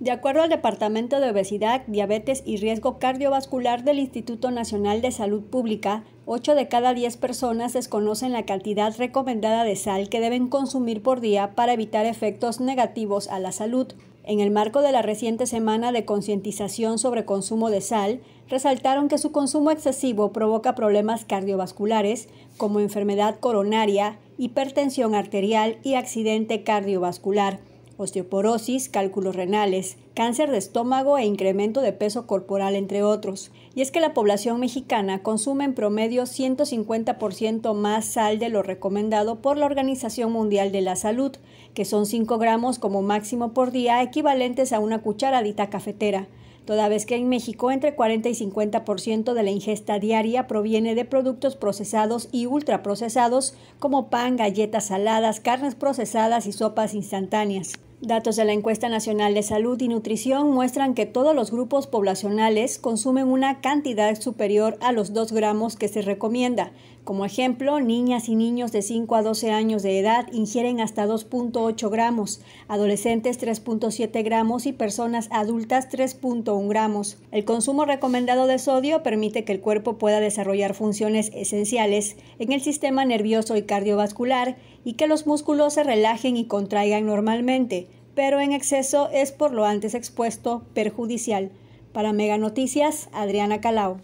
De acuerdo al Departamento de Obesidad, Diabetes y Riesgo Cardiovascular del Instituto Nacional de Salud Pública, 8 de cada 10 personas desconocen la cantidad recomendada de sal que deben consumir por día para evitar efectos negativos a la salud. En el marco de la reciente semana de concientización sobre consumo de sal, resaltaron que su consumo excesivo provoca problemas cardiovasculares como enfermedad coronaria, hipertensión arterial y accidente cardiovascular osteoporosis, cálculos renales, cáncer de estómago e incremento de peso corporal, entre otros. Y es que la población mexicana consume en promedio 150% más sal de lo recomendado por la Organización Mundial de la Salud, que son 5 gramos como máximo por día, equivalentes a una cucharadita cafetera toda vez que en México entre 40 y 50% de la ingesta diaria proviene de productos procesados y ultraprocesados como pan, galletas saladas, carnes procesadas y sopas instantáneas. Datos de la Encuesta Nacional de Salud y Nutrición muestran que todos los grupos poblacionales consumen una cantidad superior a los 2 gramos que se recomienda. Como ejemplo, niñas y niños de 5 a 12 años de edad ingieren hasta 2.8 gramos, adolescentes 3.7 gramos y personas adultas 3.1 gramos. El consumo recomendado de sodio permite que el cuerpo pueda desarrollar funciones esenciales en el sistema nervioso y cardiovascular y que los músculos se relajen y contraigan normalmente pero en exceso es por lo antes expuesto perjudicial. Para Mega Noticias, Adriana Calao.